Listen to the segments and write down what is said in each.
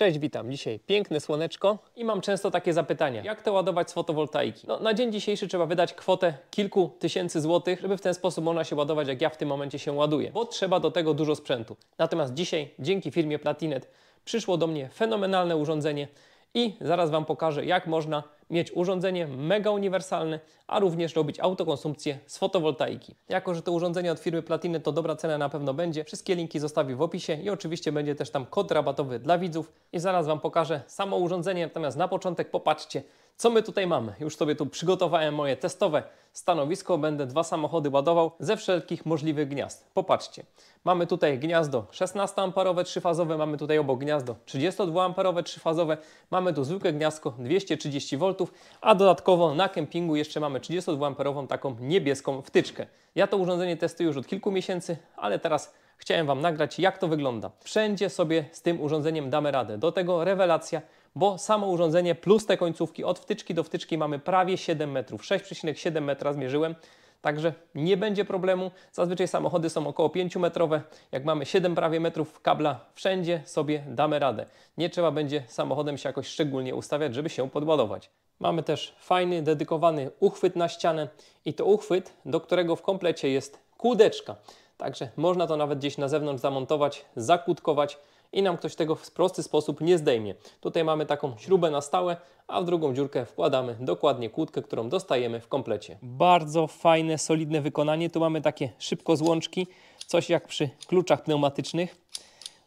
Cześć, witam. Dzisiaj piękne słoneczko i mam często takie zapytania. Jak to ładować z fotowoltaiki? No, na dzień dzisiejszy trzeba wydać kwotę kilku tysięcy złotych, żeby w ten sposób można się ładować, jak ja w tym momencie się ładuję, bo trzeba do tego dużo sprzętu. Natomiast dzisiaj, dzięki firmie Platinet, przyszło do mnie fenomenalne urządzenie, i zaraz Wam pokażę, jak można mieć urządzenie mega uniwersalne, a również robić autokonsumpcję z fotowoltaiki. Jako, że to urządzenie od firmy Platiny to dobra cena na pewno będzie, wszystkie linki zostawię w opisie i oczywiście będzie też tam kod rabatowy dla widzów i zaraz Wam pokażę samo urządzenie, natomiast na początek popatrzcie, co my tutaj mamy? Już sobie tu przygotowałem moje testowe stanowisko. Będę dwa samochody ładował ze wszelkich możliwych gniazd. Popatrzcie. Mamy tutaj gniazdo 16-amperowe trzyfazowe, mamy tutaj obok gniazdo 32-amperowe trzyfazowe, mamy tu zwykłe gniazdko 230V, a dodatkowo na kempingu jeszcze mamy 32-amperową taką niebieską wtyczkę. Ja to urządzenie testuję już od kilku miesięcy, ale teraz chciałem Wam nagrać jak to wygląda. Wszędzie sobie z tym urządzeniem damy radę. Do tego rewelacja bo samo urządzenie plus te końcówki od wtyczki do wtyczki mamy prawie 7 metrów, 6,7 metra zmierzyłem, także nie będzie problemu. Zazwyczaj samochody są około 5 metrowe, jak mamy 7 prawie metrów kabla wszędzie sobie damy radę. Nie trzeba będzie samochodem się jakoś szczególnie ustawiać, żeby się podładować. Mamy też fajny, dedykowany uchwyt na ścianę i to uchwyt, do którego w komplecie jest kłódeczka. Także można to nawet gdzieś na zewnątrz zamontować, zakutkować, i nam ktoś tego w prosty sposób nie zdejmie. Tutaj mamy taką śrubę na stałe, a w drugą dziurkę wkładamy dokładnie kłódkę, którą dostajemy w komplecie. Bardzo fajne, solidne wykonanie. Tu mamy takie szybko złączki, coś jak przy kluczach pneumatycznych.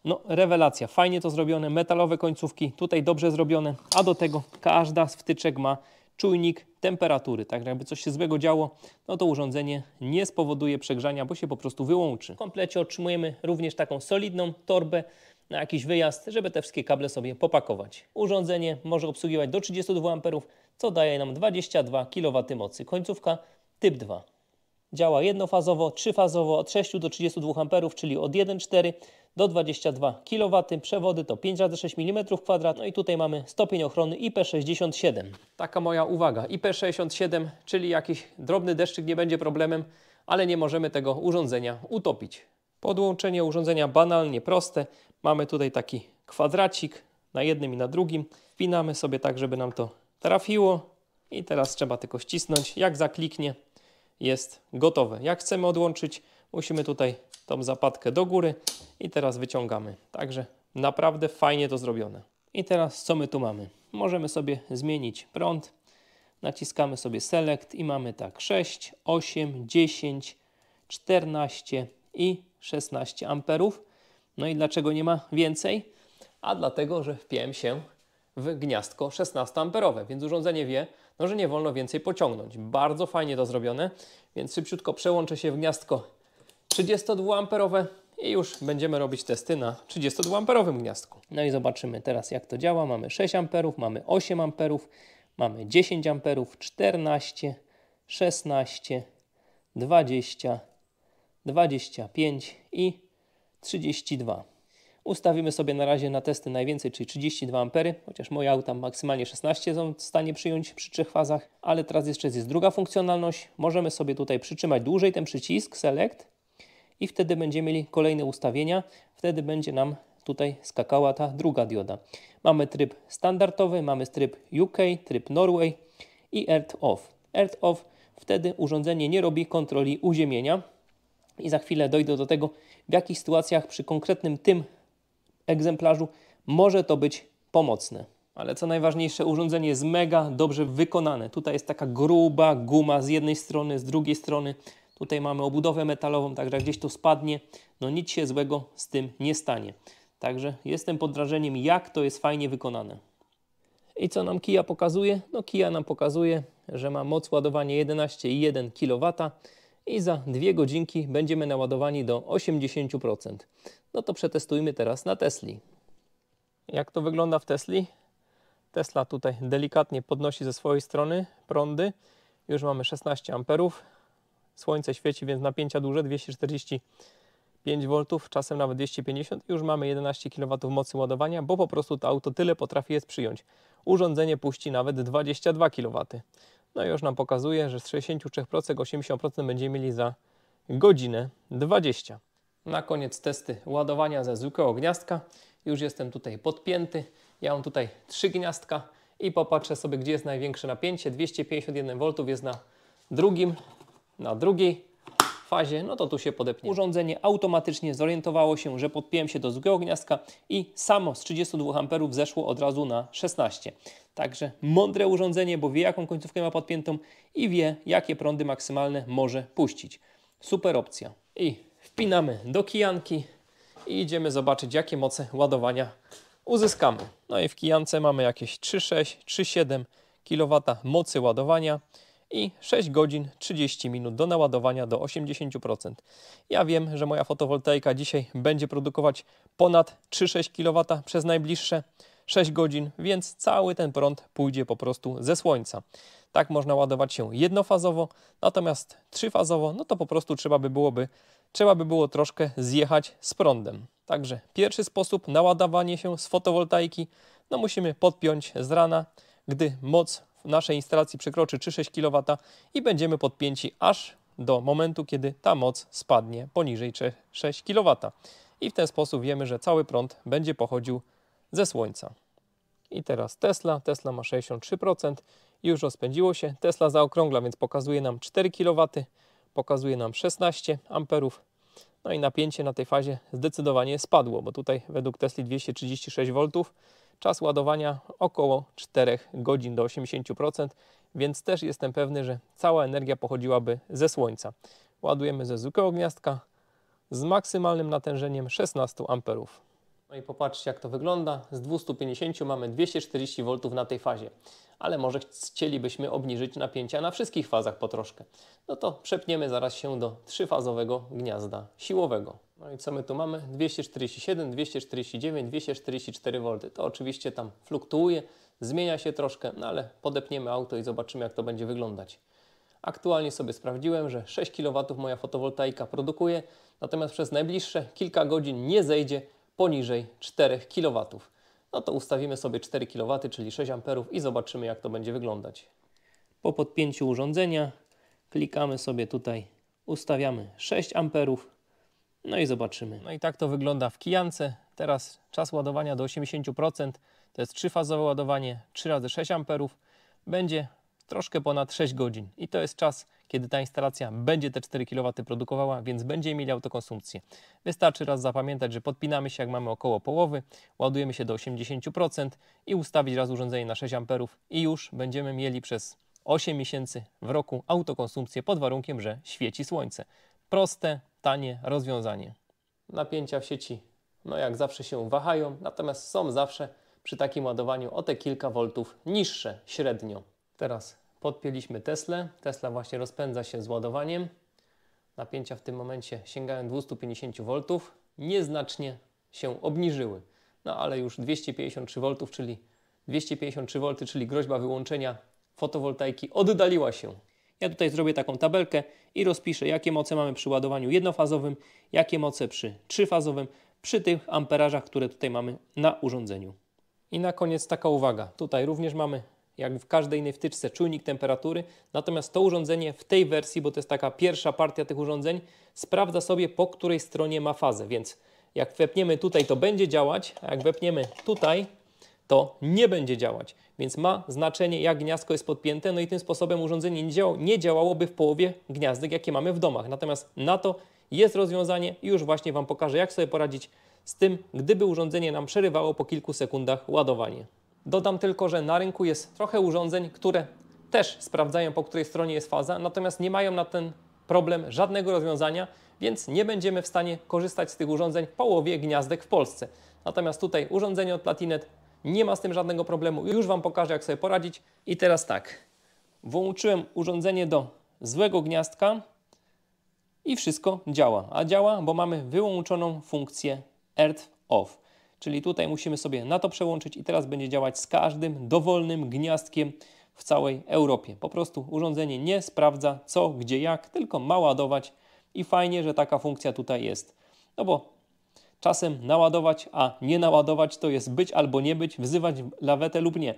No, rewelacja. Fajnie to zrobione, metalowe końcówki, tutaj dobrze zrobione, a do tego każda z wtyczek ma czujnik temperatury. Tak, jakby coś się złego działo, no to urządzenie nie spowoduje przegrzania, bo się po prostu wyłączy. W komplecie otrzymujemy również taką solidną torbę na jakiś wyjazd, żeby te wszystkie kable sobie popakować. Urządzenie może obsługiwać do 32 A, co daje nam 22 kW mocy. Końcówka typ 2. Działa jednofazowo, trzyfazowo od 6 do 32 A, czyli od 1,4 do 22 kW. Przewody to 5 razy 6 mm2. No i tutaj mamy stopień ochrony IP67. Taka moja uwaga. IP67, czyli jakiś drobny deszczyk nie będzie problemem, ale nie możemy tego urządzenia utopić. Podłączenie urządzenia banalnie proste. Mamy tutaj taki kwadracik na jednym i na drugim. Wpinamy sobie tak, żeby nam to trafiło. I teraz trzeba tylko ścisnąć. Jak zakliknie, jest gotowe. Jak chcemy odłączyć, musimy tutaj tą zapadkę do góry i teraz wyciągamy. Także naprawdę fajnie to zrobione. I teraz co my tu mamy? Możemy sobie zmienić prąd. Naciskamy sobie Select i mamy tak 6, 8, 10, 14 i 16 amperów. No i dlaczego nie ma więcej? A dlatego, że wpiłem się w gniazdko 16 amperowe, więc urządzenie wie, no, że nie wolno więcej pociągnąć. Bardzo fajnie to zrobione, więc szybciutko przełączę się w gniazdko 32 amperowe i już będziemy robić testy na 32 amperowym gniazdku. No i zobaczymy teraz jak to działa. Mamy 6 amperów, mamy 8 amperów, mamy 10 amperów, 14, 16, 20, 25 i 32. Ustawimy sobie na razie na testy najwięcej, czyli 32 ampery, chociaż moje auta maksymalnie 16 są w stanie przyjąć przy trzech fazach, ale teraz jeszcze jest druga funkcjonalność. Możemy sobie tutaj przytrzymać dłużej ten przycisk Select i wtedy będziemy mieli kolejne ustawienia. Wtedy będzie nam tutaj skakała ta druga dioda. Mamy tryb standardowy, mamy tryb UK, tryb Norway i Earth Off. Earth Off wtedy urządzenie nie robi kontroli uziemienia, i za chwilę dojdę do tego, w jakich sytuacjach przy konkretnym tym egzemplarzu może to być pomocne. Ale co najważniejsze, urządzenie jest mega dobrze wykonane. Tutaj jest taka gruba guma z jednej strony, z drugiej strony. Tutaj mamy obudowę metalową, także gdzieś to spadnie, no nic się złego z tym nie stanie. Także jestem pod wrażeniem, jak to jest fajnie wykonane. I co nam Kia pokazuje? No Kia nam pokazuje, że ma moc ładowania 11,1 kW i za dwie godzinki będziemy naładowani do 80%. No to przetestujmy teraz na Tesli. Jak to wygląda w Tesli? Tesla tutaj delikatnie podnosi ze swojej strony prądy. Już mamy 16 amperów. Słońce świeci, więc napięcia duże, 245 V, czasem nawet 250. Już mamy 11 kW mocy ładowania, bo po prostu to auto tyle potrafi jest przyjąć. Urządzenie puści nawet 22 kW. No i już nam pokazuje, że z 63% 80% będziemy mieli za godzinę 20. Na koniec testy ładowania ze zwykłego gniazdka. Już jestem tutaj podpięty. Ja mam tutaj trzy gniazdka i popatrzę sobie, gdzie jest największe napięcie. 251 V jest na drugim, na drugiej, fazie, no to tu się podepnie. Tak. Urządzenie automatycznie zorientowało się, że podpiłem się do złego gniazdka i samo z 32 amperów zeszło od razu na 16. Także mądre urządzenie, bo wie jaką końcówkę ma podpiętą i wie jakie prądy maksymalne może puścić. Super opcja. I wpinamy do kijanki i idziemy zobaczyć jakie moce ładowania uzyskamy. No i w kijance mamy jakieś 3,6, 3,7 kW mocy ładowania i 6 godzin 30 minut do naładowania do 80%. Ja wiem, że moja fotowoltaika dzisiaj będzie produkować ponad 3-6 kW przez najbliższe 6 godzin, więc cały ten prąd pójdzie po prostu ze słońca. Tak można ładować się jednofazowo, natomiast trzyfazowo, no to po prostu trzeba by, byłoby, trzeba by było troszkę zjechać z prądem. Także pierwszy sposób naładowanie się z fotowoltaiki, no musimy podpiąć z rana, gdy moc w naszej instalacji przekroczy 3,6 kW i będziemy podpięci aż do momentu, kiedy ta moc spadnie poniżej 6 kW. I w ten sposób wiemy, że cały prąd będzie pochodził ze Słońca. I teraz Tesla. Tesla ma 63%. Już rozpędziło się. Tesla zaokrągla, więc pokazuje nam 4 kW, pokazuje nam 16 amperów no i napięcie na tej fazie zdecydowanie spadło, bo tutaj według Tesla 236 V czas ładowania około 4 godzin do 80%, więc też jestem pewny, że cała energia pochodziłaby ze słońca. Ładujemy ze zwykłego gniazdka z maksymalnym natężeniem 16 amperów. No i popatrzcie jak to wygląda. Z 250 mamy 240 V na tej fazie. Ale może chcielibyśmy obniżyć napięcia na wszystkich fazach po troszkę. No to przepniemy zaraz się do trzyfazowego gniazda siłowego. No i co my tu mamy? 247, 249, 244 V. To oczywiście tam fluktuuje, zmienia się troszkę, no ale podepniemy auto i zobaczymy jak to będzie wyglądać. Aktualnie sobie sprawdziłem, że 6 kW moja fotowoltaika produkuje, natomiast przez najbliższe kilka godzin nie zejdzie poniżej 4 kW. No to ustawimy sobie 4 kW, czyli 6 A i zobaczymy jak to będzie wyglądać. Po podpięciu urządzenia klikamy sobie tutaj, ustawiamy 6 A no i zobaczymy. No i tak to wygląda w kijance. Teraz czas ładowania do 80%. To jest trzyfazowe ładowanie 3 razy 6 A. Będzie troszkę ponad 6 godzin i to jest czas, kiedy ta instalacja będzie te 4 kW produkowała, więc będzie mieli autokonsumpcję. Wystarczy raz zapamiętać, że podpinamy się jak mamy około połowy, ładujemy się do 80% i ustawić raz urządzenie na 6 amperów i już będziemy mieli przez 8 miesięcy w roku autokonsumpcję pod warunkiem, że świeci słońce. Proste, tanie rozwiązanie. Napięcia w sieci, no jak zawsze się wahają, natomiast są zawsze przy takim ładowaniu o te kilka voltów niższe średnio. Teraz Podpięliśmy Teslę. Tesla właśnie rozpędza się z ładowaniem. Napięcia w tym momencie sięgają 250 V. Nieznacznie się obniżyły. No ale już 253 V, czyli 253 V, czyli groźba wyłączenia fotowoltaiki oddaliła się. Ja tutaj zrobię taką tabelkę i rozpiszę, jakie moce mamy przy ładowaniu jednofazowym, jakie moce przy trzyfazowym, przy tych amperażach, które tutaj mamy na urządzeniu. I na koniec taka uwaga. Tutaj również mamy jak w każdej innej wtyczce, czujnik temperatury. Natomiast to urządzenie w tej wersji, bo to jest taka pierwsza partia tych urządzeń, sprawdza sobie po której stronie ma fazę. Więc jak wepniemy tutaj, to będzie działać, a jak wepniemy tutaj, to nie będzie działać. Więc ma znaczenie, jak gniazdko jest podpięte, no i tym sposobem urządzenie nie, nie działałoby w połowie gniazdek, jakie mamy w domach. Natomiast na to jest rozwiązanie i już właśnie Wam pokażę, jak sobie poradzić z tym, gdyby urządzenie nam przerywało po kilku sekundach ładowanie. Dodam tylko, że na rynku jest trochę urządzeń, które też sprawdzają, po której stronie jest faza, natomiast nie mają na ten problem żadnego rozwiązania, więc nie będziemy w stanie korzystać z tych urządzeń w połowie gniazdek w Polsce. Natomiast tutaj urządzenie od Platinet nie ma z tym żadnego problemu. Już Wam pokażę, jak sobie poradzić. I teraz tak, włączyłem urządzenie do złego gniazdka i wszystko działa. A działa, bo mamy wyłączoną funkcję Earth Off. Czyli tutaj musimy sobie na to przełączyć i teraz będzie działać z każdym dowolnym gniazdkiem w całej Europie. Po prostu urządzenie nie sprawdza co, gdzie, jak, tylko ma ładować i fajnie, że taka funkcja tutaj jest. No bo czasem naładować, a nie naładować to jest być albo nie być, wzywać lawetę lub nie.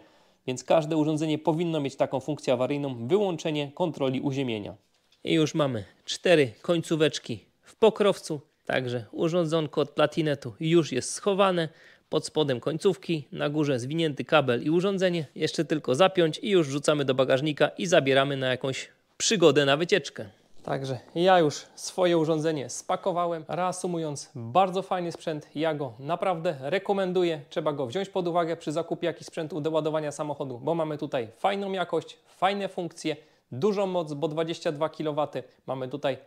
Więc każde urządzenie powinno mieć taką funkcję awaryjną, wyłączenie kontroli uziemienia. I już mamy cztery końcóweczki w pokrowcu, Także urządzonko od platinetu już jest schowane, pod spodem końcówki, na górze zwinięty kabel i urządzenie, jeszcze tylko zapiąć i już rzucamy do bagażnika i zabieramy na jakąś przygodę na wycieczkę. Także ja już swoje urządzenie spakowałem. Reasumując, bardzo fajny sprzęt, ja go naprawdę rekomenduję. Trzeba go wziąć pod uwagę przy zakupie jakiś sprzętu do ładowania samochodu, bo mamy tutaj fajną jakość, fajne funkcje, dużą moc, bo 22 kW. Mamy tutaj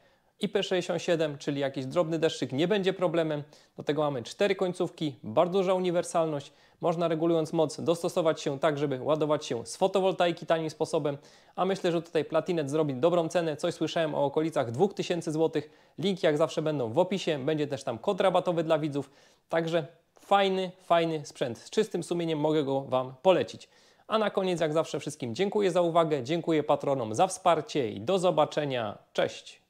IP67, czyli jakiś drobny deszczyk nie będzie problemem. Do tego mamy cztery końcówki, bardzo duża uniwersalność. Można regulując moc dostosować się tak, żeby ładować się z fotowoltaiki tanim sposobem, a myślę, że tutaj Platinet zrobi dobrą cenę. Coś słyszałem o okolicach 2000 zł. Linki jak zawsze będą w opisie, będzie też tam kod rabatowy dla widzów. Także fajny, fajny sprzęt. Z czystym sumieniem mogę go Wam polecić. A na koniec jak zawsze wszystkim dziękuję za uwagę, dziękuję patronom za wsparcie i do zobaczenia. Cześć!